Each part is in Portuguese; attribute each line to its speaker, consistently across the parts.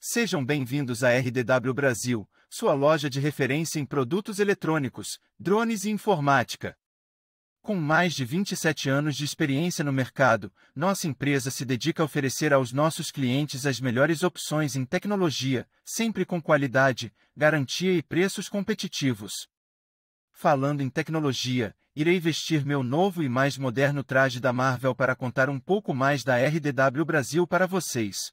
Speaker 1: Sejam bem-vindos à RDW Brasil, sua loja de referência em produtos eletrônicos, drones e informática. Com mais de 27 anos de experiência no mercado, nossa empresa se dedica a oferecer aos nossos clientes as melhores opções em tecnologia, sempre com qualidade, garantia e preços competitivos. Falando em tecnologia, irei vestir meu novo e mais moderno traje da Marvel para contar um pouco mais da RDW Brasil para vocês.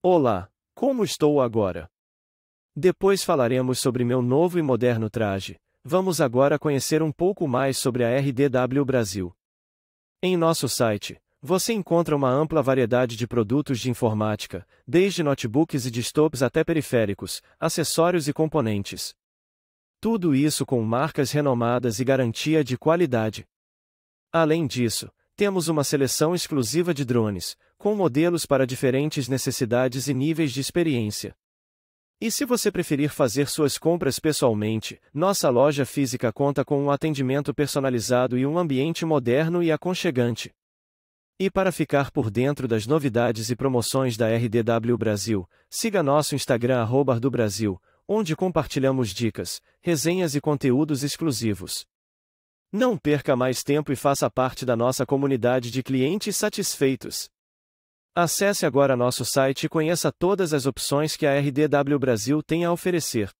Speaker 2: Olá, como estou agora? Depois falaremos sobre meu novo e moderno traje. Vamos agora conhecer um pouco mais sobre a RDW Brasil. Em nosso site, você encontra uma ampla variedade de produtos de informática, desde notebooks e desktops até periféricos, acessórios e componentes. Tudo isso com marcas renomadas e garantia de qualidade. Além disso, temos uma seleção exclusiva de drones, com modelos para diferentes necessidades e níveis de experiência. E se você preferir fazer suas compras pessoalmente, nossa loja física conta com um atendimento personalizado e um ambiente moderno e aconchegante. E para ficar por dentro das novidades e promoções da RDW Brasil, siga nosso Instagram arroba do Brasil, onde compartilhamos dicas, resenhas e conteúdos exclusivos. Não perca mais tempo e faça parte da nossa comunidade de clientes satisfeitos. Acesse agora nosso site e conheça todas as opções que a RDW Brasil tem a oferecer.